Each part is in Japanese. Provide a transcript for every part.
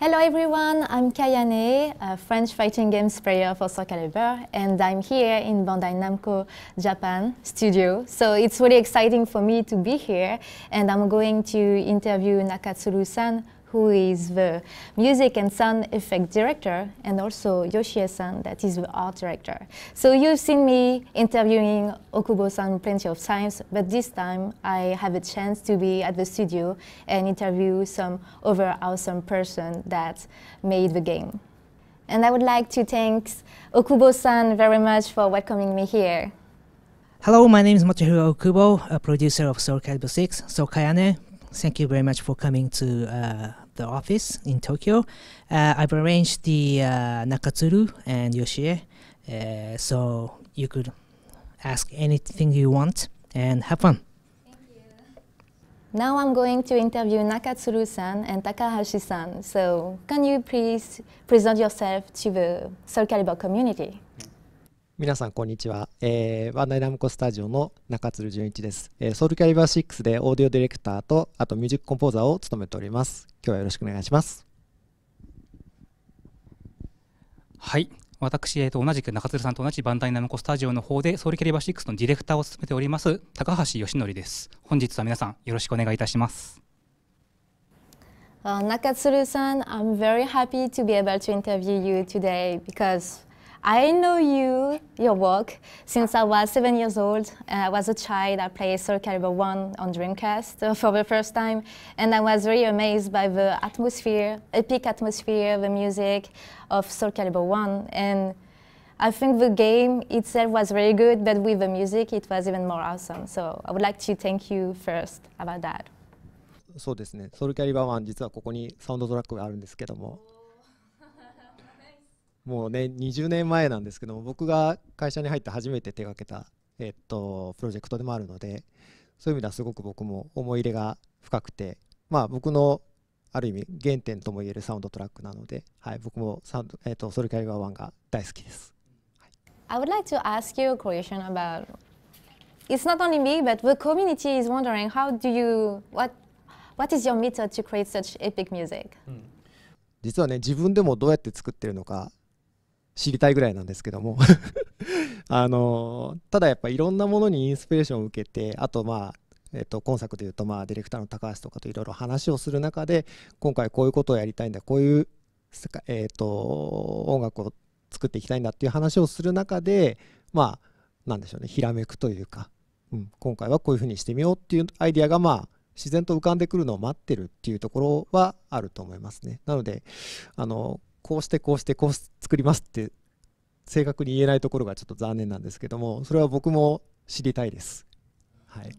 Hello everyone, I'm Kayane, a French fighting games player for SoCalibur, and I'm here in Bandai Namco Japan studio. So it's really exciting for me to be here, and I'm going to interview Nakatsuru-san, who is the music and sound effect director, and also Yoshie-san, that is the art director. So you've seen me interviewing Okubo-san plenty of times, but this time I have a chance to be at the studio and interview some other awesome person that made the game. And I would like to thank Okubo-san very much for welcoming me here. Hello, my name is Motohiro Okubo, a producer of Soul Calibur 6, Soul Kayane. Thank you very much for coming to uh, the office in Tokyo, uh, I've arranged the uh, Nakatsuru and Yoshie, uh, so you could ask anything you want and have fun. Now I'm going to interview Nakatsuru-san and Takahashi-san. So can you please present yourself to the Soul Calibur community? 皆さん、こんにちは。えー、ワンダイナムコスタジオの中鶴純一です、えー、ソウルキャリバー6でオーディオディレクターと、あとミュージックコンポーザーを務めております。今日はよろしくお願いします。はい。私、えー、と同じく中鶴さんと同じバンダイナムコスタジオの方で、ソウルキャリバー6のディレクターを務めております、高橋義則です。本日は皆さん、よろしくお願いいたします。Uh, Nakatsuru-san, I'm very happy to be able to interview you today because I know you, your work, since I was seven years old. Uh, I was a child. I played Soul Calibur 1 on Dreamcast for the first time, and I was really amazed by the atmosphere, epic atmosphere, the music of Soul Calibur 1. And I think the game itself was very good, but with the music, it was even more awesome. So I would like to thank you first about that. そうですね、ソウルキャリバー1、実はここにサウンドトラックがあるんですけども、もうね20年前なんですけども僕が会社に入って初めて手がけた、えっと、プロジェクトでもあるのでそういう意味ではすごく僕も思い入れが深くて、まあ、僕のある意味原点ともいえるサウンドトラックなので、はい、僕もサウンド、えっと、ソルキャリバー1が大好きです。I would like to ask you a question about it's not only me, but the community is wondering how do you what what is your method to create such epic music? 実はね自分でもどうやって作ってるのか知りたいぐらいなんですけども あのただやっぱいろんなものにインスピレーションを受けてあとまあえっと、今作でいうと、まあ、ディレクターの高橋とかといろいろ話をする中で今回こういうことをやりたいんだこういう、えっと音楽を作っていきたいんだっていう話をする中でまあなんでしょうねひらめくというか、うん、今回はこういうふうにしてみようっていうアイディアがまあ自然と浮かんでくるのを待ってるっていうところはあると思いますね。なのであのこうしてこうしてこう作りますって正確に言えないところがちょっと残念なんですけどもそれは僕も知りたいです。はい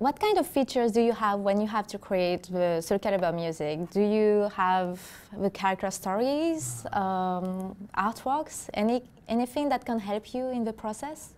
What kind of features do you have when you have to create the Surcaraba music? Do you have the character stories, um, artworks, any, anything that can help you in the process?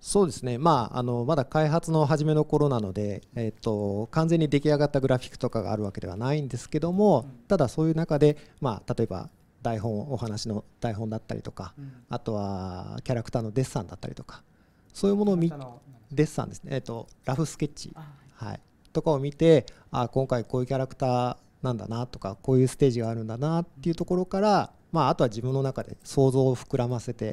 そうですね、まあ、あのまだ開発の初めの頃なので、えーと、と完全に出来上がったグラフィックとかがあるわけではないんですけどもただそういう中で、まあ、例えば台本お話の台本だったりとか、うん、あとはキャラクターのデッサンだったりとかそういうものを見デッサンですね、えーと、ラフスケッチ、はい、とかを見てあ今回こういうキャラクターなんだなとかこういうステージがあるんだなっていうところから、まあ、あとは自分の中で想像を膨らませて、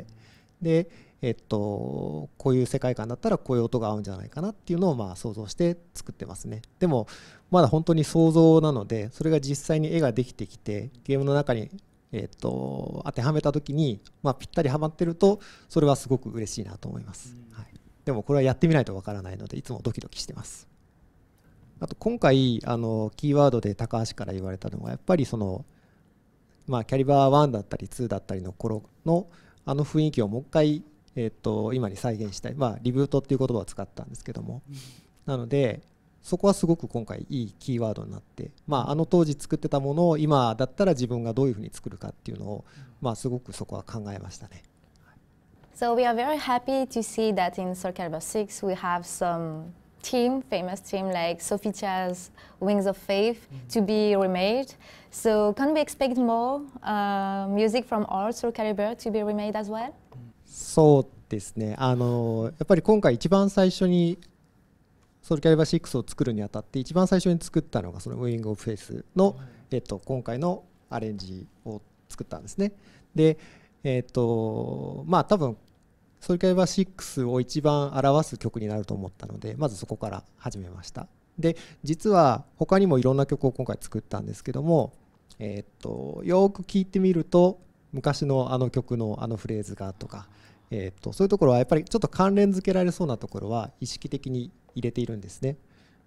うん、で、えっと、こういう世界観だったらこういう音が合うんじゃないかなっていうのをまあ想像して作ってますねでもまだ本当に想像なのでそれが実際に絵ができてきてゲームの中にえっと、当てはめた時に、まあ、ぴったりはまってるとそれはすごく嬉しいなと思います、はい、でもこれはやってみないとわからないのでいつもドキドキしてますあと今回あのキーワードで高橋から言われたのはやっぱりその、まあ、キャリバー1だったり2だったりの頃のあの雰囲気をもう一回、えっと今に再現したい、まあ、リブートっていう言葉を使ったんですけども、なのでそこはすごく今回いいキーワードになって、まあ、あの当時作ってたものを今だったら自分がどういうふうに作るかっていうのを、まあ、すごくそこは考えましたね。So we are very happy to see that in s o u l c a l i b u r 6 we have some team, famous team like Sophie Cha's Wings of Faith to be remade. So can we expect more uh, music from all Soul Calibur to be remade as well? そうですね。あのやっぱり今回一番最初にソルキャリバー6を作るにあたって一番最初に作ったのがそのウイング・オブ・フェイスの、えっと、今回のアレンジを作ったんですね。で、えっと、まあ多分ソルキャリバー6を一番表す曲になると思ったのでまずそこから始めました。で実は他にもいろんな曲を今回作ったんですけども、えっとよく聴いてみると昔のあの曲のあのフレーズがとか、えっとそういうところはやっぱりちょっと関連づけられそうなところは意識的に入れているんですね。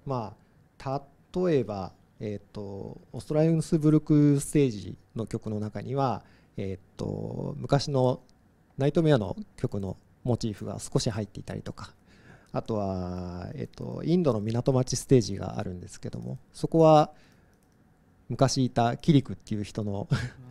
まあ、例えば、えーと、オオストラアウスブルクステージの曲の中には、えーと、昔のナイトメアの曲のモチーフが少し入っていたりとかあとは、えーとインドの港町ステージがあるんですけどもそこは昔いたキリクっていう人の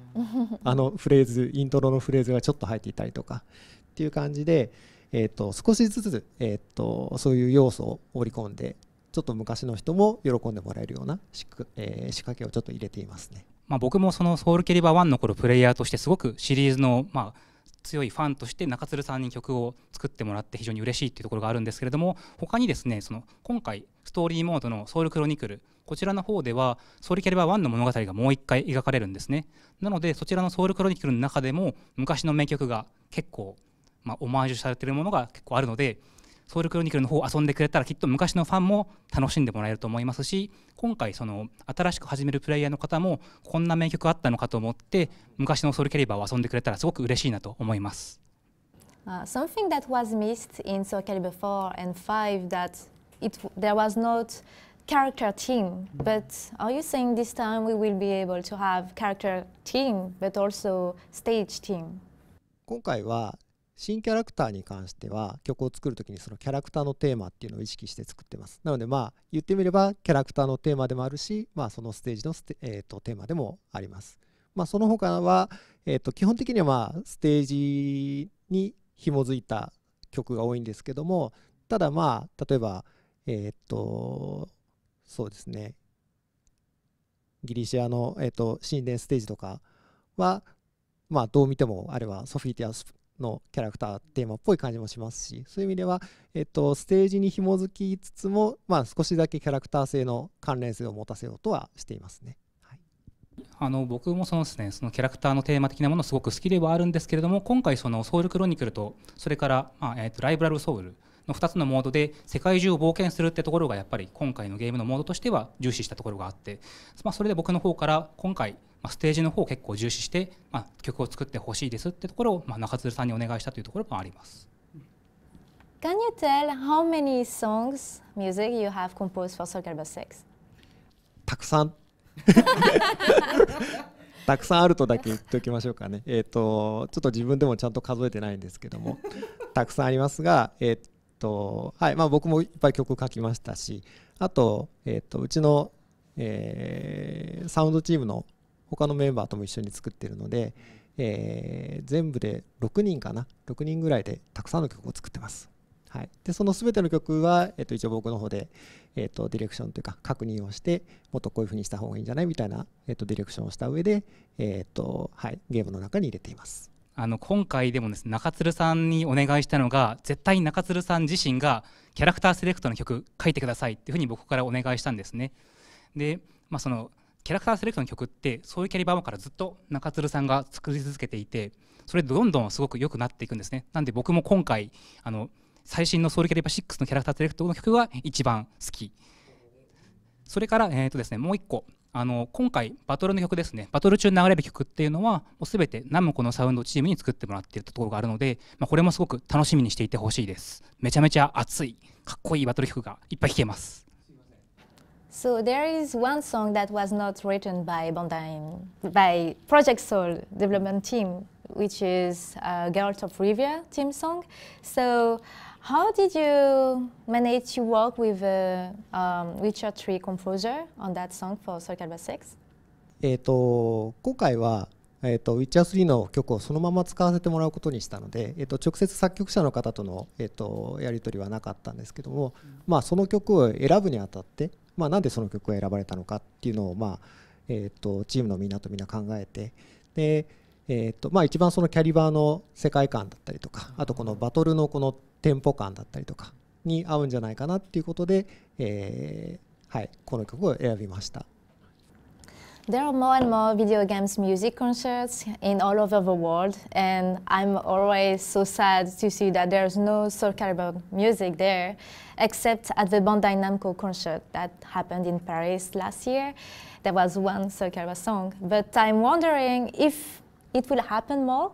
あのフレーズイントロのフレーズがちょっと入っていたりとかっていう感じで、えー、と少しずつ、えー、とそういう要素を織り込んでちょっと昔の人も喜んでもらえるような仕,、えー、仕掛けをちょっと入れていますね、まあ、僕もそのソウルキャリバー1の頃プレイヤーとしてすごくシリーズの、まあ、強いファンとして中鶴さんに曲を作ってもらって非常に嬉しいっていうところがあるんですけれども他にですねその今回ストーリーモードの「ソウルクロニクル」こちらの方ではソウルキャリバー1の物語がもう一回描かれるんですねなのでそちらの「ソウルクロニクル」の中でも昔の名曲が結構まあ、オマージュされてるものが結構あるのでソウルクロニクルの方を遊んでくれたらきっと昔のファンも楽しんでもらえると思いますし今回その新しく始めるプレイヤーの方もこんな名曲あったのかと思って昔のソウルキャリバーを遊んでくれたらすごく嬉しいなと思います。Uh, something that was missed in Soul Calibur 4 and 5 that it there was not character team, but are you saying this time we will be able to have character team but also stage team? 今回は新キャラクターに関しては曲を作る時にそのキャラクターのテーマっていうのを意識して作ってますなのでまあ言ってみればキャラクターのテーマでもあるし、まあ、そのステージのえー、とテーマでもあります、まあ、その他は、えー、と基本的にはまあステージに紐づいた曲が多いんですけどもただまあ例えばえっ、ー、とそうですねギリシアの、えーと、と神殿ステージとかはまあどう見てもあれはソフィティアスのキャラクターテーマっぽい感じもしますしそういう意味では、えっと、ステージに紐づきつつも、まあ、少しだけキャラクター性の関連性を持たせようとはしていますね。はい、あの僕もそのですねそのキャラクターのテーマ的なものすごく好きではあるんですけれども今回そのソウルクロニクルとそれから、まあえー、とライブラルソウルの2つのモードで世界中を冒険するってところがやっぱり今回のゲームのモードとしては重視したところがあって、まあ、それで僕の方から今回まあ、ステージの方を結構重視して、まあ、曲を作ってほしいですってところを、まあ、中津さんにお願いしたというところもあります。Can you tell how many songs, music you have composed for Circle Bus 6? たくさん。たくさんあるとだけ言っておきましょうかね。えっ、ー、と、ちょっと自分でもちゃんと数えてないんですけども、たくさんありますが、えー、とはいまあ、僕もいっぱい曲書きましたしあと,、えーと、うちの、えー、サウンドチームの他のメンバーとも一緒に作ってるので、えー、全部で6人かな6人ぐらいでたくさんの曲を作ってます、はい、でその全ての曲は、えーと、一応僕の方で、えーとディレクションというか確認をしてもっとこういうふうにした方がいいんじゃないみたいな、えー、とディレクションをした上で、えーとはい、ゲームの中に入れていますあの今回でもですね中鶴さんにお願いしたのが絶対に中鶴さん自身がキャラクターセレクトの曲書いてくださいっていうふうに僕からお願いしたんですね。で、まあ、そのキャラクターセレクトの曲ってそういうキャリバーからずっと中鶴さんが作り続けていてそれでどんどんすごく良くなっていくんですね。なんで僕も今回あの最新のソウルキャリバー6のキャラクターセレクトの曲が一番好き。それから、えーとですね、もう一個あの今回バトルの曲ですねバトル中に流れる曲っていうのはもう全てナムコのサウンドチームに作ってもらっているところがあるので、まあ、これもすごく楽しみにしていてほしいですめちゃめちゃ熱いかっこいいバトル曲がいっぱい聴けます So there is one song that was not written by Bandai, by Project Soul development team, which is uh, Girls of Rivia team song. So How did you manage to work with a um, w i t c h e r d Tree composer on that song for Circle Bus 6? えーと今回はえーと、と Witcher3 の曲をそのまま使わせてもらうことにしたので、えーと、直接作曲者の方との、えーと、とやり取りはなかったんですけども、うん、まあ、その曲を選ぶにあたって、まあ、なんでその曲を選ばれたのかっていうのを、まあえー、とチームのみんなとみんな考えてでえーとまあ、一番そのキャリバーの世界観だったりとかあとこのバトルのこのテンポ感だったりとかに合うんじゃないかなっていうことで、えーはい、この曲を選びました。There are more and more video games music concerts in all over the world, and I'm always so sad to see that there's no Soul Calibur music there, except at the Bandai Namco concert that happened in Paris last year. There was one Soul Calibur song, but I'm wondering if it will happen more.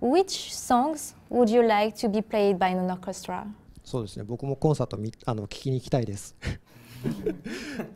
Which songs would you like to be played by an orchestra? そうですね。僕もコンサートみあの聞きに行きたいです。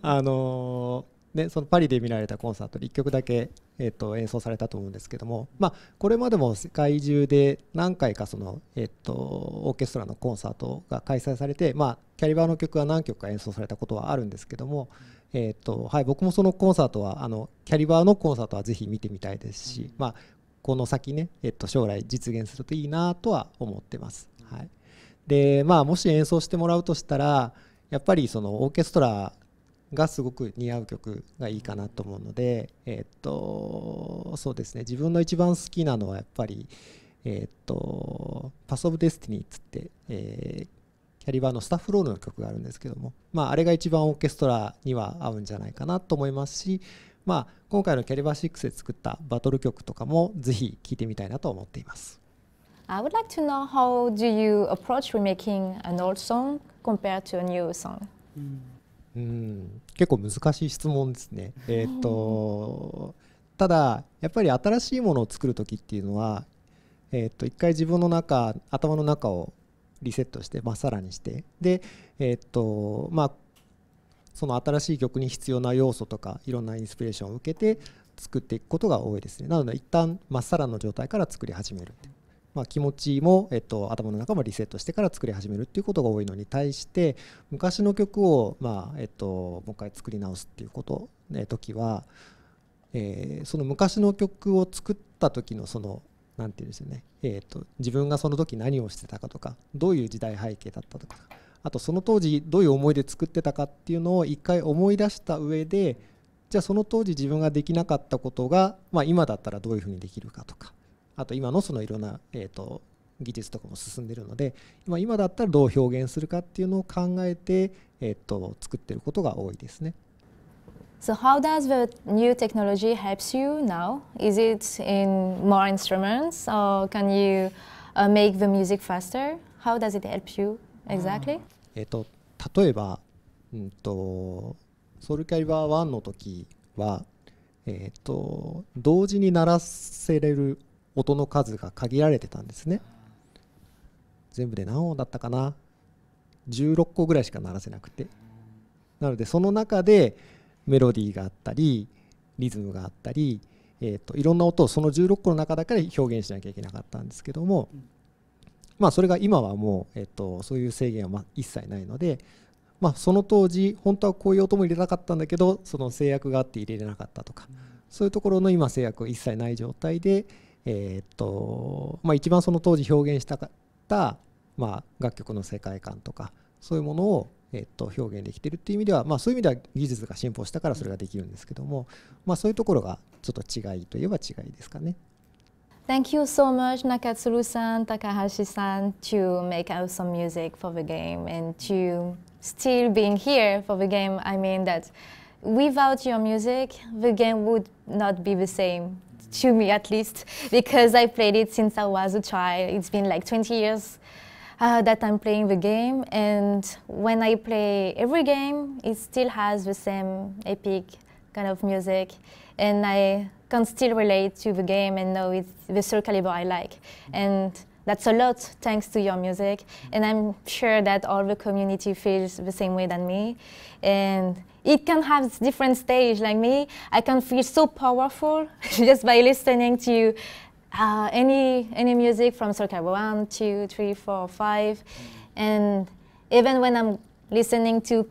あのー でそのパリで見られたコンサートで1曲だけ、えー、と演奏されたと思うんですけども、まあ、これまでも世界中で何回かその、えー、とオーケストラのコンサートが開催されて、まあ、キャリバーの曲は何曲か演奏されたことはあるんですけども、えーとはい、僕もそのコンサートはあのキャリバーのコンサートはぜひ見てみたいですし、まあ、この先ね、えー、と将来実現するといいなとは思ってます。はいでまあ、もし演奏してもらうとしたらやっぱりそのオーケストラがすごく似合う曲がいいかなと思うので、えっと、そうですね、自分の一番好きなのはやっぱり、えっと、パスオブデスティニーっつって、えー、キャリバーのスタッフロールの曲があるんですけども、まあ、あれが一番オーケストラには合うんじゃないかなと思いますし、まあ、今回のキャリバー6で作ったバトル曲とかもぜひ聴いてみたいなと思っています。I would like to know how do you approach remaking an old song compared to a new song?、うんうん結構難しい質問ですね。えー、っとただやっぱり新しいものを作る時っていうのは、えー、っと一回自分の中頭の中をリセットしてまっさらにしてでえー、っとまあその新しい曲に必要な要素とかいろんなインスピレーションを受けて作っていくことが多いですねなので一旦まっさらの状態から作り始めるってまあ、気持ちも、えっと、頭の中もリセットしてから作り始めるっていうことが多いのに対して昔の曲を、まあえっと、もう一回作り直すっていうこと、え時は、えー、その昔の曲を作った時のその何て言うんですよね、えっと自分がその時何をしてたかとかどういう時代背景だったとかあとその当時どういう思いで作ってたかっていうのを一回思い出した上でじゃあその当時自分ができなかったことが、まあ、今だったらどういうふうにできるかとかあと今のそのいろんな、えーと、と技術とかも進んでるので今今だったらどう表現するかっていうのを考えて、えーと、と作ってることが多いですね。So how does the new technology helps you now? Is it in more instruments or can you uh, make the music faster? How does it help you exactly? えっと例えば、うんとソウルキャリバー1の時はえっ、ー、と同時に鳴らせれる音の数が限られてたんですね全部で何音だったかな16個ぐらいしか鳴らせなくてなのでその中でメロディーがあったりリズムがあったり、えーと、いろんな音をその16個の中だけで表現しなきゃいけなかったんですけども、まあ、それが今はもう、えーと、そういう制限は一切ないので、まあ、その当時本当はこういう音も入れたかったんだけどその制約があって入れれなかったとか、そういうところの今制約は一切ない状態で、えっとまあ、一番その当時表現したかった、まあ、楽曲の世界観とかそういうものを、えっと、表現できてるっていう意味では、まあ、そういう意味では技術が進歩したからそれができるんですけども、まあ、そういうところがちょっと違いといえば違いですかね。Thank you so much, Nakatsuru-san, Takahashi-san, to make out some music for the game and to still being here for the game. I mean that without your music, the game would not be the same to me at least, because I played it since I was a child. It's been like 20 years uh, that I'm playing the game, and when I play every game, it still has the same epic kind of music, and I can still relate to the game and know it's the Soul Calibur I like. And that's a lot thanks to your music. And I'm sure that all the community feels the same way than me. And it can have different stage. Like me, I can feel so powerful just by listening to uh, any any music from circa one, two, three, four, five, and even when I'm listening to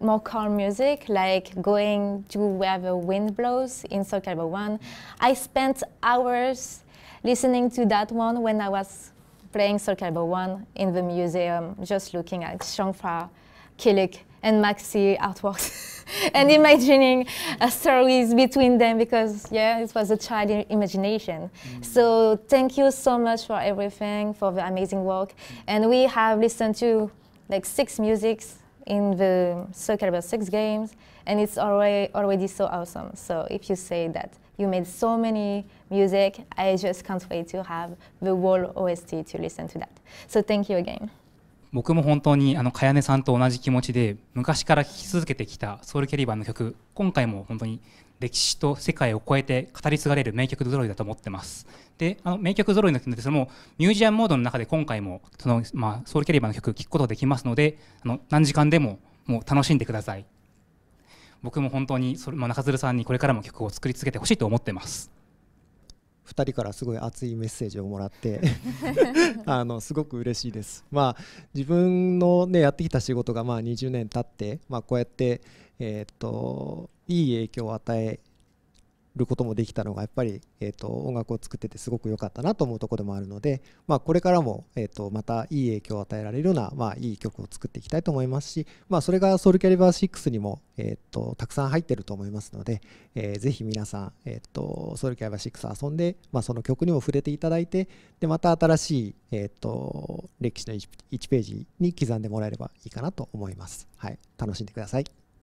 more calm music, like going to where the wind blows in circa one, I spent hours listening to that one when I was playing ball 1 in the museum, just looking at Shangfa, Kilik, and Maxi artworks and mm. imagining uh, stories between them because, yeah, it was a child imagination. Mm So thank you so much for everything, for the amazing work. And we have listened to like six musics in the ball 6 games, and it's already, already so awesome. So if you say that You made so many music. I just can't wait to have the whole OST to listen to that. So thank you again. 僕も本当にあのかやねさんと同じ気持ちで昔から聴き続けてきたソウルキャリバーの曲今回も本当に歴史と世界を超えて語り継がれる名曲ぞろいだと思ってますであの名曲ぞろいの曲ですもミュージアムモードの中で今回もその、まあ、ソウルキャリバーの曲聴くことができますのであの何時間でももう楽しんでください僕も本当にそれ、まあ、中鶴さんにこれからも曲を作り続けてほしいと思ってます。2人からすごい熱いメッセージをもらって あのすごく嬉しいです。まあ、自分の、ね、やってきた仕事がまあ20年経って、まあ、こうやって、えー、っといい影響を与えることもできたのがやっぱり、えーと、音楽を作っててすごく良かったなと思うとこでもあるので、まあ、これからも、えーと、またいい影響を与えられるような、まあ、いい曲を作っていきたいと思いますし、まあ、それがソウルキャリバー6にも、えーと、とたくさん入ってると思いますので、えー、ぜひ皆さん、えー、とソウルキャリバー6遊んで、まあ、その曲にも触れていただいてでまた新しい、えー、と歴史の 1, 1ページに刻んでもらえればいいかなと思います。はい、楽しんでください